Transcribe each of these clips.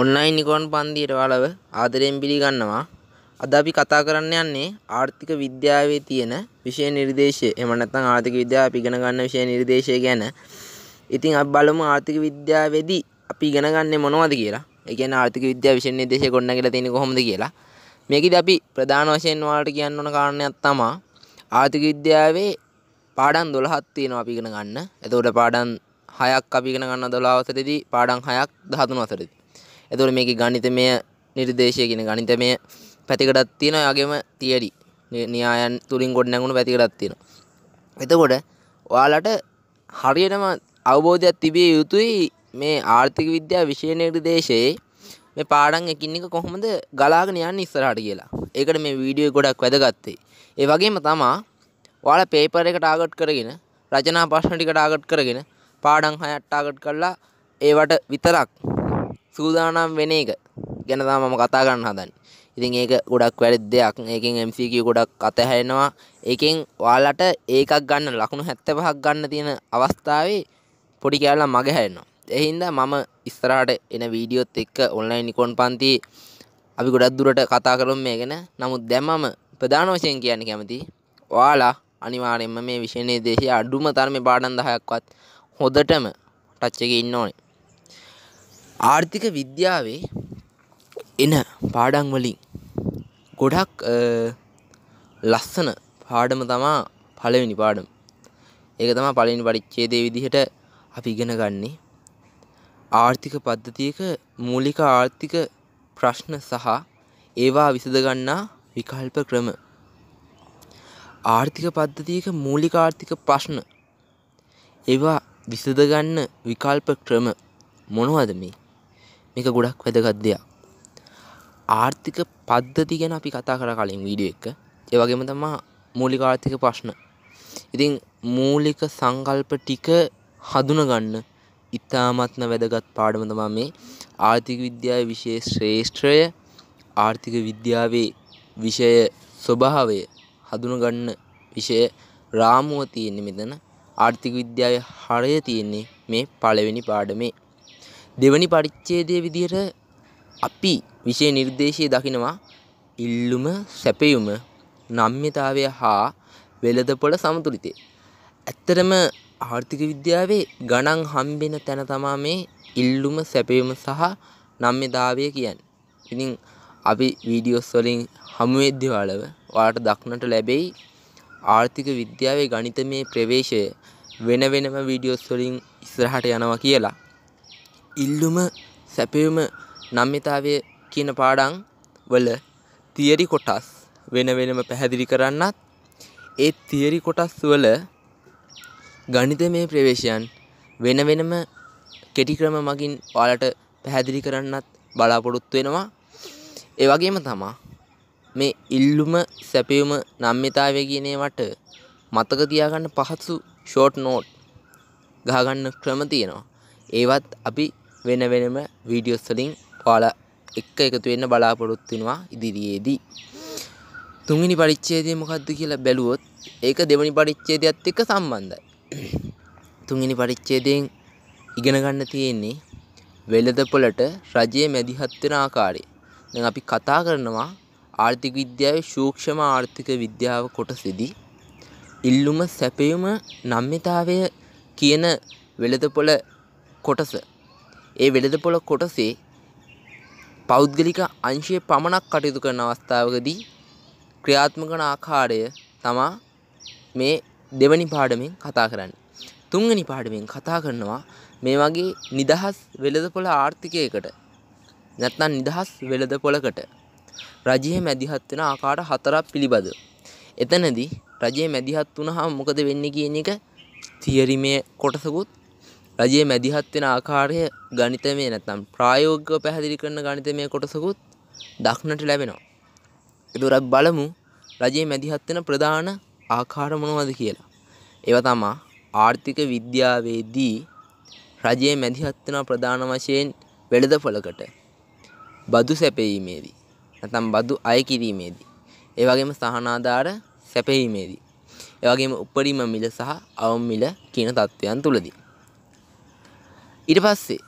Online නිකොන් පන්දියට වලව ආදරයෙන් පිළිගන්නවා අද අපි කතා කරන්න යන්නේ ආර්ථික විද්‍යාවේ තියෙන විෂය නිර්දේශය එහෙම නැත්නම් ආර්ථික විද්‍යාව අපි ඉගෙන ගන්න විෂය නිර්දේශය ගැන. ඉතින් අපි බලමු ආර්ථික විද්‍යාවේදී අපි ඉගෙන ගන්නේ මොනවද කියලා. ඒ කියන්නේ ආර්ථික විද්‍යාව විෂය නිර්දේශය ගොඩනගලා තියෙන්නේ කොහොමද කියලා. මේකෙදි අපි ප්‍රධාන වශයෙන් ඔයාලට කියන්න ඕන කාරණයක් තමයි ආර්ථික විද්‍යාවේ පාඩම් 12ක් තියෙනවා අපි ඉගෙන ගන්න. එතකොට පාඩම් 6ක් අපි ඉගෙන ගන්න 12 වසරේදී පාඩම් 6ක් 13 වසරේදී ඇතුළ මේක ගනිතමය නිර්දේශය කියෙන ගනිතමය පැතිකටත් තියෙන යගේම තියඩි නියායන් තුළින් ගොඩ නැගුණු පැතිකටත් තියෙන එතකොට ඔයාලට හරියටම අවබෝධයක් තිබිය යුතුයි මේ ආර්ථික විද්‍යා විෂය නිර්දේශයේ මේ පාඩම් එකින් එක කොහොමද ගලාගෙන යන්නේ ඉස්සරහට කියලා. ඒකට මේ වීඩියෝ ගොඩක් වැදගත්යි. ඒ වගේම තමා ඔයාලා পেපර් එක ටාගට් කරගෙන රචනා ප්‍රශ්න ටික ටාගට් කරගෙන පාඩම් හයක් ටාගට් කරලා ඒවට විතරක් සූදානම් වෙන එක ගැනතා මම කතා ගන්න හදන් ඉතින් ඒක ගොඩක් වැඩි දෙයක් ඒකින් MCQ ගොඩක් අතහැරෙනවා ඒකෙන් ඔයාලට ඒකක් ගන්න ලකුණු 75ක් ගන්න තියෙන අවස්ථාවේ පොඩි කැලලා මග හැරෙනවා ඒ හින්දා මම ඉස්සරහට එන වීඩියෝත් එක්ක ඔන්ලයින් නිකොන් පන්ති අපි ගොඩක් දුරට කතා කරමු මේ ගැන නමුත් දැන් මම ප්‍රධාන වශයෙන් කියන්න කැමතියි ඔයාලා අනිවාර්යෙන්ම මේ විෂය නිර්දේශය අඩුම තරමේ පාඩම් 10ක්වත් හොදටම ටච් එකේ ඉන්න ඕනේ ආර්ථික විද්‍යාවේ එන පාඩන් වලින් ගොඩක් ලස්සන පාඩම තමා පලවෙනි පාඩම ඒක තමා පලනි පරිච්චේදේ විදිහට අපි ඉගෙන ගන්නේ ආර්ථික පද්ධතියක මූලික ආර්ථික ප්‍රශ්න සහ ඒවා විසඳගන්නා විකල්ප ක්‍රම ආර්ථික පද්ධතියක මූලික ආර්ථික ප්‍රශ්න ඒවා විසඳගන්න විකල්ප ක්‍රම මොනවද මේ මේක ගොඩක් වැදගත් දෙයක්. ආර්ථික පද්ධති ගැන අපි කතා කර කලින් වීඩියෝ එක. ඒ වගේම තමයි මූලික ආර්ථික ප්‍රශ්න. ඉතින් මූලික සංකල්ප ටික හඳුනගන්න ඉතාමත්ම වැදගත් පාඩම තමයි මේ ආර්ථික විද්‍යාවේ විෂය ශ්‍රේෂ්ඨය ආර්ථික විද්‍යාවේ විෂය ස්වභාවය හඳුනගන්න විෂය රාමුව තියෙන්නේ මෙතන ආර්ථික විද්‍යාවේ හරය තියෙන්නේ මේ පළවෙනි පාඩමේ දෙවනි පරිච්ඡේදය විදිහට අපි විෂය නිර්දේශය දකිනවා ඉල්ලුම සැපයුම නම්්‍යතාවය හා වෙළඳපොළ සමතුලිතය. ඇත්තරම ආර්ථික විද්‍යාවේ ගණන් හම්බෙන තැන තමා මේ ඉල්ලුම සැපයුම සහ නම්්‍යතාවය කියන්. ඉතින් අපි වීඩියෝස් වලින් හමුවෙද්‍යවාලව වාට දක්නට ලැබෙයි ආර්ථික විද්‍යාවේ ගණිත මේ ප්‍රවේශය වෙන වෙනම වීඩියෝස් වලින් ඉස්සරහට යනවා කියලා ඉල්ලුම සැපයුම නම්‍යතාවය කියන පාඩං වල තියරි කොටස් වෙන වෙනම පැහැදිලි කරන්නත් ඒ තියරි කොටස් වල ගණිතමය ප්‍රවේශයන් වෙන වෙනම කෙටික්‍රම මගින් ඔයාලට පැහැදිලි කරන්නත් බලාපොරොත්තු වෙනවා ඒ වගේම තමා මේ ඉල්ලුම සැපයුම නම්්‍යතාවය කියනේවට මතක තියාගන්න පහසු ෂෝට් නෝට් ගහගන්න ක්‍රම තියෙනවා ඒවත් අපි වෙන වෙනම වීඩියෝස් වලින් ඔයාලා එක්ක එකතු වෙන්න බලාපොරොත්තු වෙනවා ඉදිරියේදී. තුන්වෙනි පරිච්ඡේදය මොකද්ද කියලා බැලුවොත් ඒක දෙවෙනි පරිච්ඡේදයත් එක්ක සම්බන්ධයි. තුන්වෙනි පරිච්ඡේදයෙන් ඉගෙන ගන්න තියෙන්නේ වෙළඳපොළට රජයේ මැදිහත් වෙන ආකාරය. දැන් අපි කතා කරනවා ආර්ථික විද්‍යාවේ සූක්ෂම ආර්ථික විද්‍යාව කොටසෙදී ඉල්ලුම සැපයුම නම්්‍යතාවය කියන වෙළඳපොළ කොටස ඒ වෙළඳපොළ කොටසේ පෞද්ගලික අංශයේ පමණක් කටයුතු කරන අවස්ථාවකදී ක්‍රියාත්මක වන ආකාරය තමා මේ දෙවනි පාඩමෙන් කතා කරන්න. තුන්වනි පාඩමෙන් කතා කරනවා මේ වගේ නිදහස් වෙළඳපොළ ආර්ථිකයකට නැත්නම් නිදහස් වෙළඳපොළකට රජයේ මැදිහත් වෙන ආකාර හතරක් පිළිබඳ. එතනදී රජයේ මැදිහත් වුණාම මොකද වෙන්නේ කියන එක තියරිමේ කොටසකුත් රජයේ මැදිහත් වෙන ආකාරය ගණිතමය නැත්නම් ප්‍රායෝගිකව පැහැදිලි කරන ගණිතමය කොටසකුත් දක්නට ලැබෙනවා. ඒතරක් බලමු රජයේ මැදිහත් වෙන ප්‍රධාන ආකාර මොනවද කියලා. ඒවා තමා ආර්ථික විද්‍යාවේදී රජයේ මැදිහත් වෙන ප්‍රධාන වශයෙන් වෙළඳපොළකට බදු සැපයීමේදී නැත්නම් බදු අය කිරීමේදී ඒ වගේම සහනාධාර සැපයීමේදී ඒ වගේම උපරිම මිල සහ අවම මිල කියන තත්ත්වයන් තුලදී ඊට පස්සේ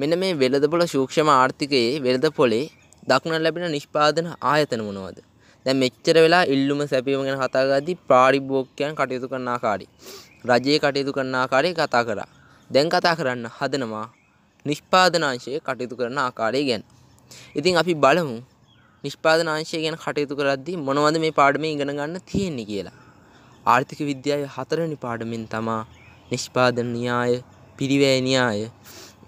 මෙන්න මේ වෙළඳපොළ සූක්ෂම ආර්ථිකයේ වෙළඳපොලේ දක්නට ලැබෙන නිෂ්පාදන ආයතන මොනවද? දැන් මෙච්චර වෙලා ඉල්ලුම සැපීම ගැන කතා කරද්දී පාරිභෝගිකයන් කටයුතු කරන ආකාරය රජයේ කටයුතු කරන ආකාරය කතා කරා. දැන් කතා කරන්න හදනවා නිෂ්පාදන අංශයේ කටයුතු කරන ආකාරය ගැන. ඉතින් අපි බලමු නිෂ්පාදන අංශය ගැන කටයුතු කරද්දී මොනවද මේ පාඩමේ ඉගෙන ගන්න තියෙන්නේ කියලා. ආර්ථික විද්‍යාවේ හතරවෙනි පාඩමෙන් තමා නිෂ්පාදන න්‍යාය පිරිවෑනියාය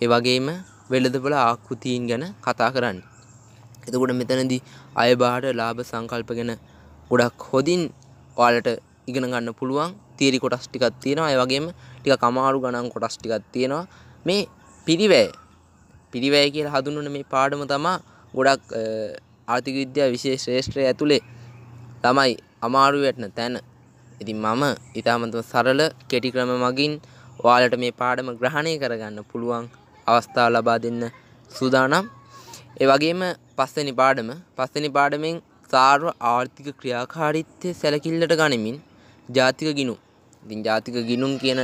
එවගේම වෙළදපල ආකෘතීන් ගැන කතා කරන්න. එතකොට මෙතනදි අයබාට ලාභ සංකල්ප ගැන ගොඩක් හොදින් ඔයාලට ඉගෙන ගන්න පුළුවන් තීරි කොටස් ටිකක් තියෙනවා ඒ වගේම ටිකක් අමාරු ගණන් කොටස් ටිකක් තියෙනවා මේ පිරිවැය පිරිවැය කියලා හඳුන්වන මේ පාඩම තමයි ගොඩක් ආර්ථික විද්‍යා විෂය ශ්‍රේෂ්ඨය ඇතුලේ ළමයි අමාරු වෙන්න තැන. ඉතින් මම ඊටාමත්ම සරල කෙටි ක්‍රම මගින් ඔයාලට මේ පාඩම ග්‍රහණය කරගන්න පුළුවන් අවස්ථාව ලබා දෙන්න සූදානම්. ඒ වගේම පස්වෙනි පාඩම පස්වෙනි පාඩමෙන් සාර්ව ආර්ථික ක්‍රියාකාරීත්වය සැලකිල්ලට ගනිමින් ජාතික ගිණුම්. ඉතින් ජාතික ගිණුම් කියන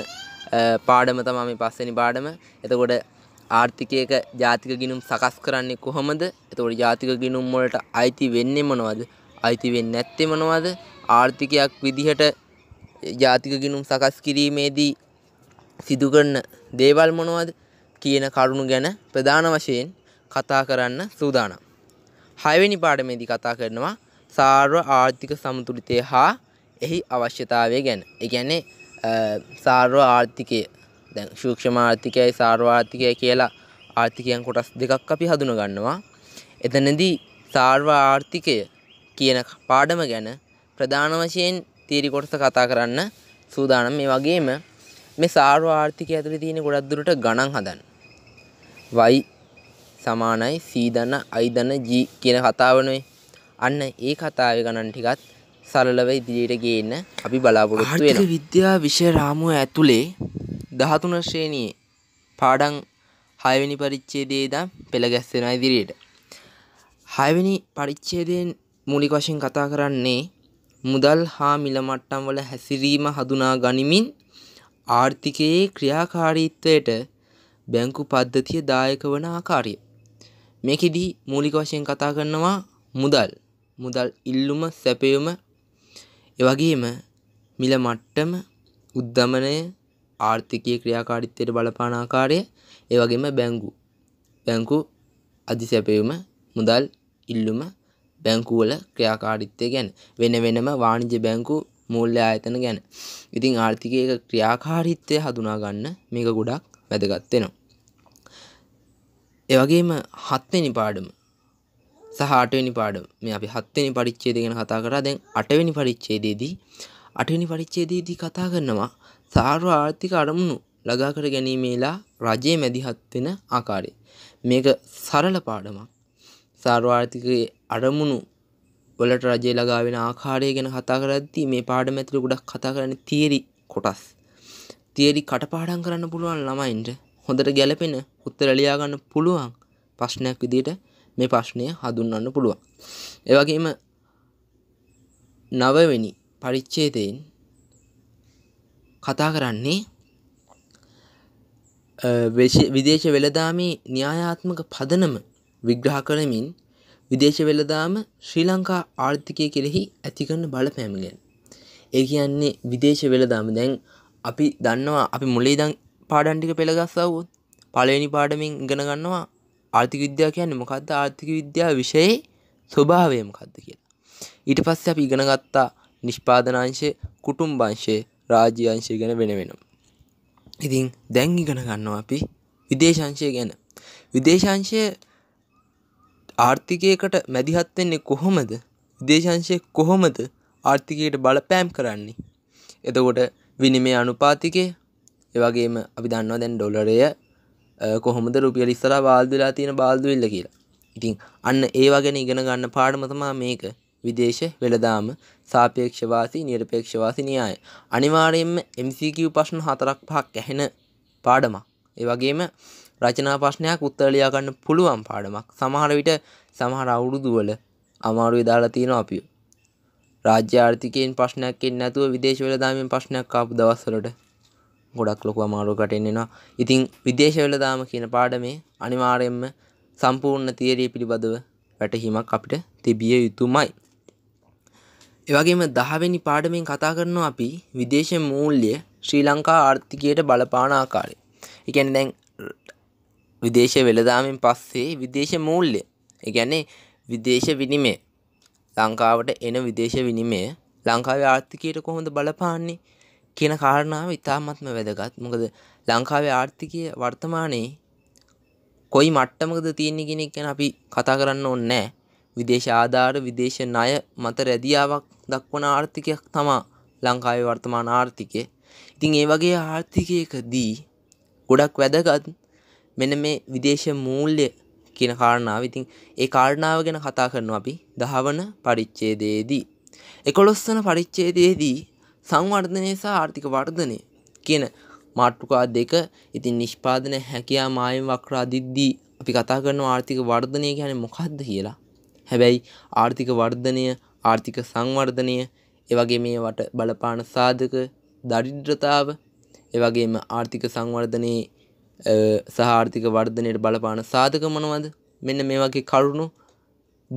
පාඩම තමයි මේ පස්වෙනි පාඩම. එතකොට ආර්ථිකයක ජාතික ගිණුම් සකස් කරන්නේ කොහොමද? එතකොට ජාතික ගිණුම් වලට අයිති වෙන්නේ මොනවද? අයිති වෙන්නේ නැත්තේ මොනවද? ආර්ථිකයක් විදිහට ජාතික ගිණුම් සකස් කිරීමේදී සිදුකරන දේවල් මොනවද කියන කරුණු ගැන ප්‍රධාන වශයෙන් කතා කරන්න සූදානම්. හයවෙනි පාඩමේදී කතා කරනවා සාර්ව ආර්ථික සමතුලිතය හා එහි අවශ්‍යතාවය ගැන. ඒ කියන්නේ සාර්ව ආර්ථිකය දැන් සූක්ෂම ආර්ථිකයයි සාර්ව ආර්ථිකය කියලා ආර්ථිකයන් කොටස් දෙකක් අපි හඳුනා ගන්නවා. එතනදී සාර්ව ආර්ථිකය කියන පාඩම ගැන ප්‍රධාන වශයෙන් තීරි කොටස කතා කරන්න සූදානම්. මේ වගේම මේ සාරු ආර්ථිකය ඇතුළේ තියෙන ගොඩක් දුරට ගණන් හදන්න. y සමානයි c ධන i ධන g කියන කතාවනේ. අන්න ඒ කතාවේ ගණන් ටිකත් සරලව ඉදිරියට ගේන්න අපි බලාපොරොත්තු වෙනවා. ආර්ථික විද්‍යා විෂය රාමුව ඇතුලේ 13 ශ්‍රේණියේ පාඩම් 6 වෙනි පරිච්ඡේදයේ ඉඳන් පෙළ ගැස්සෙනවා ඉදිරියට. 6 වෙනි පරිච්ඡේදයෙන් මූලික වශයෙන් කතා කරන්නේ මුදල් හා මිල මට්ටම් වල හැසිරීම හඳුනා ගනිමින් ආර්ථිකයේ ක්‍රියාකාරීත්වයට බැංකු පද්ධතිය දායක වන ආකාරය. මේකෙදී මූලික වශයෙන් කතා කරනවා මුදල් මුදල් ඉල්ලුම සැපයුම එවගේම මිල මට්ටම උද්ධමනය ආර්ථිකය ක්‍රියාකාරිත්වයට බලපාන ආකාරය ඒවගේම බැංගු බැංකු අධි සැපයුම මුදල් ඉල්ලුම බැංකුවල ක්‍රියාකාරිත්වය ගැන වෙන වෙනම වාණිජ බැංකු මුල්්‍ය ආයතන ගැන ඉතිං ආර්ථිකයක ක්‍රියාකාරිත්වය හඳුනාගන්න මේක ගොඩක් වැදගත්වෙනවා. එවගේම හත්වෙනි පාඩම සහටවෙනි පාඩම මේ අපි හත්වෙනි පරිච්චේද ගැන කතා කරා දැන් අටවෙනි පරිච්චේදේදී අටවෙනි පරිච්චේදේදී කතා කරනවා සාර්ව ආර්ථික අරමුණු ලගා කර ගැනීමේලා රජය මැදිහත්වෙන ආකාරය මේක සරල පාඩමක් සාර්වාර්ථිකයේ අරමුණු වලට රජය ලගාවෙන ආකාරය ගැන කතා කරද්දී මේ පාඩම ඇතුළේ ගොඩක් කතා කරන්නේ තියරි කොටස්. තියරි කටපාඩම් කරන්න පුළුවන් ළමයින්ට හොඳට ගැළපෙන උත්තර ලියා ගන්න පුළුවන් ප්‍රශ්නයක් විදිහට මේ ප්‍රශ්නය හඳුන්වන්න පුළුවන්. ඒ වගේම නවවෙනි පරිච්ඡේදයෙන් කතා කරන්නේ විදේශ වෙළදාමේ න්‍යායාත්මක පදනම විග්‍රහ කරමින් විදේශ වෙළදාම ශ්‍රී ලංකා ආර්ථිකය කෙරෙහි ඇතිකරන බලපෑමගෙන්. ඒ කියන්නේ විදේශ වෙළදාම දැන් අපි දන්නවා අපි මුලේ දං පාඩන්ටික පෙළගස්සවුත් පලවෙනි පාඩමින් ඉගෙන ගන්නවා ආර්ථික විද්‍යා කියන්නේ මොකක්ද ආර්ථික විද්‍යා විෂයේ ස්වභාවය මොකක්ද කියලා. ඊට පස්සේ අපි ඉගෙන ගත්තා නිෂ්පාදනාංශය කුටුම්බංශය රාජ්‍යංශය ගැන වෙන වෙනවා. ඉතින් දැන් ඉගෙන ගන්නවා අපි විදේශංශය ගැන. විදේශංශය ආර්ථිකයකට මැදිහත්වෙන්නේ කොහොමද දේශංශය කොහොමද ආර්ථිකයට බලපෑම් කරන්නේ. එතකොට විනිමේ අනුපාතිකය එවගේම අපි දන්නවා දැන් ඩොලරය කොහොමද රුපියල ඉස්සරහා වාල්දු වෙලා තියෙන බාල්දු වෙල්ල කියලා. ඉතින් අන්න ඒවා ගැන ඉගෙන ගන්න පාඩම තමයි මේක. විදේශ වෙළඳාම සාපේක්ෂවාසී නිර්පේක්ෂවාසී න්‍යාය. අනිවාර්යයෙන්ම MCQ ප්‍රශ්න හතරක් පහක් ඇහෙන පාඩමක්. ඒ වගේම රචනා ප්‍රශ්නයක් උත්තර ලියා ගන්න පුළුවන් පාඩමක්. සමහර විට සමහර අවුරුදු වල අමාරුවේ දාලා තියෙනවා අපි. රාජ්‍ය ආර්ථිකයෙන් ප්‍රශ්නයක් එන්නේ නැතුව විදේශ වෙළඳාමෙන් ප්‍රශ්නයක් ආපු දවස්වලට ගොඩක් ලොකු අමාරුවකට එන්නෙනවා. ඉතින් විදේශ වෙළඳාම කියන පාඩමේ අනිවාර්යයෙන්ම සම්පූර්ණ තියරිය පිළිබඳව වැටහීමක් අපිට තිබිය යුතුමයි. එවගේම දහවෙනි පාඩමෙන් කතා කරනවා අපි විදේශ මූල්‍ය ශ්‍රී ලංකා ආර්ථිකයට බලපාන ආකාරය. ඒ කියන්නේ දැන් විදේශ වෙළදාමෙන් පස්සේ විදේශ මූල්ලය එකන්නේ විදේශ විනිමේ ලංකාවට එන විදේශ විනිමය ලංකාව ආර්ථිකයට කොහොඳ බලපාන්නේ කියන කාරණාව ඉතාමත්ම වැදගත් මොකද ලංකාවේ ආර්ථිකය වර්තමානයේ කොයි මට්ටමකද තියෙන්නේ කියන එක ගැන අපි කතා කරන්න ඕනේ නැහැ. විදේශ ආධාර විදේශ ණය මත රැඳියාවක් දක්වන ආර්ථිකයක් තමයි ලංකාවේ වර්තමාන ආර්ථිකය. ඉතින් ඒ වගේ ආර්ථිකයකදී ගොඩක් වැදගත් මෙන මේ විදේශ මූල්්‍ය කියන කාරණාව ඉතින් ඒ කාරණාව ගැන කතා කරනු අපි දහවන පරිච්චේදයේදී. එකොළොස්සන පරිච්චේදයේදී සංවර්ධනය සහ ආර්ථික වර්ධනය කියන මාට්ටුකා දෙක ඉතින් නිෂ්පාදන හැකයා මායෙන් වක්රා දිද්දී අපි කතා කරන ආර්ථික වර්ධනය ගැන මොකක්ද කියලා. හැබැයි ආර්ථික වර්ධනය ආර්ථික සංවර්ධනය එවගේ මේවට බලපාන සාධක දරිද්‍රතාව එවගේම ආර්ථික සංවර්ධනයේ සහ ආර්ථික වර්ධනයට බලපාන සාධක මොනවද මෙන්න මේ වගේ කරුණු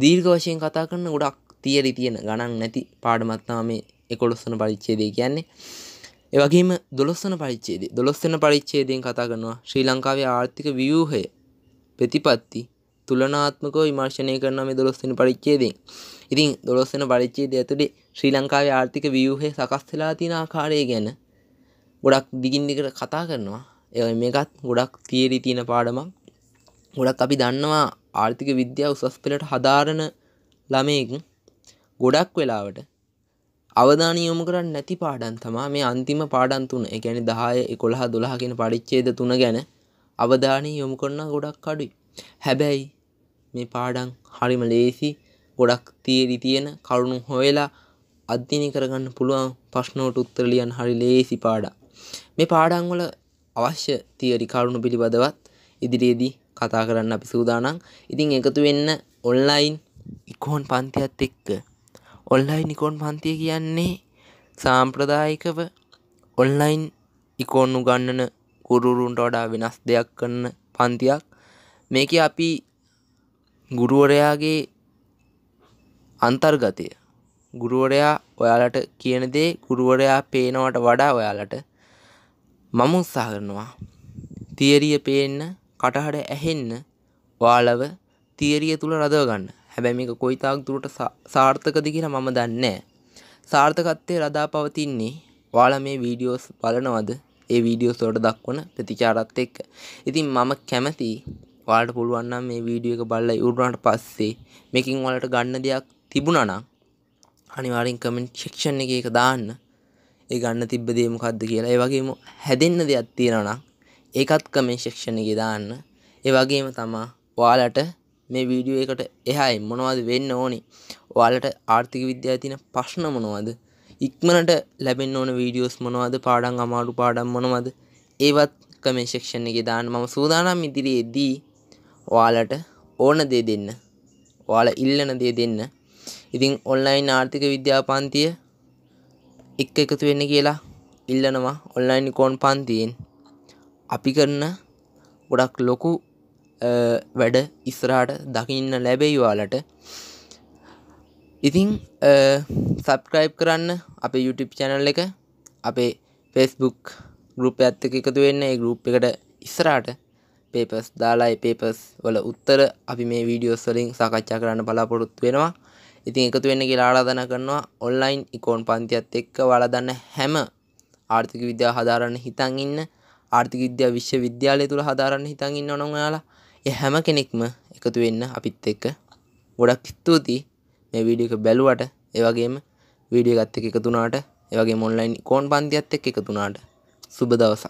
දීර්ඝ වශයෙන් කතා කරන ගොඩක් තියරි තියෙන ගණන් නැති පාඩමක් තමයි මේ 11 වන පරිච්ඡේදය කියන්නේ. ඒ වගේම 12 වන පරිච්ඡේදය 12 වන පරිච්ඡේදයෙන් කතා කරනවා ශ්‍රී ලංකාවේ ආර්ථික ව්‍යුහය ප්‍රතිපත්ති තුලනාත්මකව විමර්ශනය කරනවා මේ 12 වෙනි පරිච්ඡේදයෙන්. ඉතින් 12 වෙනි පරිච්ඡේදය ඇතුලේ ශ්‍රී ලංකාවේ ආර්ථික ව්‍යුහය සකස් වෙලා තියෙන ආකාරය ගැන ගොඩක් දිගින් දිගට කතා කරනවා. එ මේකත් ගොඩක් තියරි තියෙන පාඩමක් ගොඩක් අපි දන්නවා ආර්ථික විද්‍යාව උසස් පෙළට හදාරණ ළමයෙක් ගොඩක් වෙලාවට අවධානය යොමු කරන්නේ නැති පාඩම් තමා මේ අන්තිම පාඩම් තුන. ඒ කියන්නේ 10 11 12 කියන පරිච්ඡේද තුන ගැන අවධානය යොමු කරන ගොඩක් අඩුයි. හැබැයි මේ පාඩම් හරිම ලේසි ගොඩක් තියරි තියෙන කරුණු හොයලා අධ්‍යයනය කරගන්න පුළුවන් ප්‍රශ්නවලට උත්තර ලියන්න හරි ලේසි පාඩම්. මේ පාඩම් වල අවශ්‍ය තියරි කරුණු පිළිබඳවත් ඉදිරියේදී කතා කරන්න අපි සූදානම්. ඉතින් එකතු වෙන්න ඔන්ලයින් ඉකෝන් පන්තියත් එක්ක. ඔන්ලයින් ඉකෝන් පන්තිය කියන්නේ සාම්ප්‍රදායිකව ඔන්ලයින් ඉකෝන් උගන්නන ගුරුරුන්ට වඩා වෙනස් දෙයක් කරන පන්තියක්. මේක අපි ගුරුවරයාගේ අන්තර්ගතය ගුරුවරයා ඔයාලට කියන දේ ගුරුවරයා පේනවට වඩා ඔයාලට මම උත්සාහ කරනවා තියරිය පේන්න කටහට ඇහෙන්න වාලව තියරිය තුළ රදවගන්න හැබැ මේක කොයිතාක් දුරට සාර්ථකද කියලා මම දන්නේ සාර්ථකත්වය රදා පවතින්නේ වාල මේ වීඩියෝස් බලනවද ඒ වීඩියෝ සොට දක්වන ප්‍රතිචාරත් එක්ක ඉතින් මම කැමති වාට පුළුවන්නම් මේ වීඩියෝ එක බල්ල යුරුණට පස්සේ මේකින් වලට ගන්න දෙයක් තිබුණනම් අනිවාරෙන් කමෙන්ට් ශික්ෂණ එක එක දාන්න ඒ ගන්න තිබ්බ දේ මොකද්ද කියලා. ඒ වගේම හැදෙන්න දෙයක් තියෙනවා නම් ඒකත් කමෙන්ට් සෙක්ෂන් එකේ දාන්න. ඒ වගේම තමයි ඔයාලට මේ වීඩියෝ එකට එහායි මොනවද වෙන්න ඕනි? ඔයාලට ආර්ථික විද්‍යාවේ තියෙන ප්‍රශ්න මොනවද? ඉක්මනට ලැබෙන්න ඕන වීඩියෝස් මොනවද? පාඩම් අමාරු පාඩම් මොනවද? ඒවත් කමෙන්ට් සෙක්ෂන් එකේ දාන්න. මම සූදානම් ඉදිරියේදී ඔයාලට ඕන දේ දෙන්න. ඔයාලා ඉල්ලන දේ දෙන්න. ඉතින් ඔන්ලයින් ආර්ථික විද්‍යා පන්තිය එක්ක එකතු වෙන්න කියලා ඉල්ලනවා ඔන්ලයින් කෝන් පන්තියෙන් අපි කරන ගොඩක් ලොකු වැඩ ඉස්රාට දකින්න ලැබෙයි වාලට ඉතිං සබස්ක්‍රයිබ් කරන්න අපේ YouTube චැනල් එක අපේ ෆෙස්බුක් ගරුප් ඇත්තක එකතු වෙන්න ඒ ගරුප් එකට ඉස්රාට පේපස් දාලායි පේපස් වල උත්තර අපි මේ වීඩියෝස් වලින් සාකච්ඡා කරන්න බලාපොරොත්තු වෙනවා ඉතින් එකතු වෙන්න කියලා ආරාධනා කරනවා ඔන්ලයින් ඉකෝන් පන්තියත් එක්ක ඔයාලා දන්න හැම ආර්ථික විද්‍යාව හදාරන්න හිතන් ඉන්න ආර්ථික විද්‍යා විශ්වවිද්‍යාලය තුල හදාරන්න හිතන් ඉන්න ඕන ඔයාලා ඒ හැම කෙනෙක්ම එකතු වෙන්න අපිත් එක්ක ගොඩක් ස්තුතියි මේ වීඩියෝ එක බැලුවට ඒ වගේම වීඩියෝ එකත් එක්ක එකතු වුණාට ඒ වගේම ඔන්ලයින් ඉකෝන් පන්තියත් එක්ක එකතු වුණාට සුබ දවසක්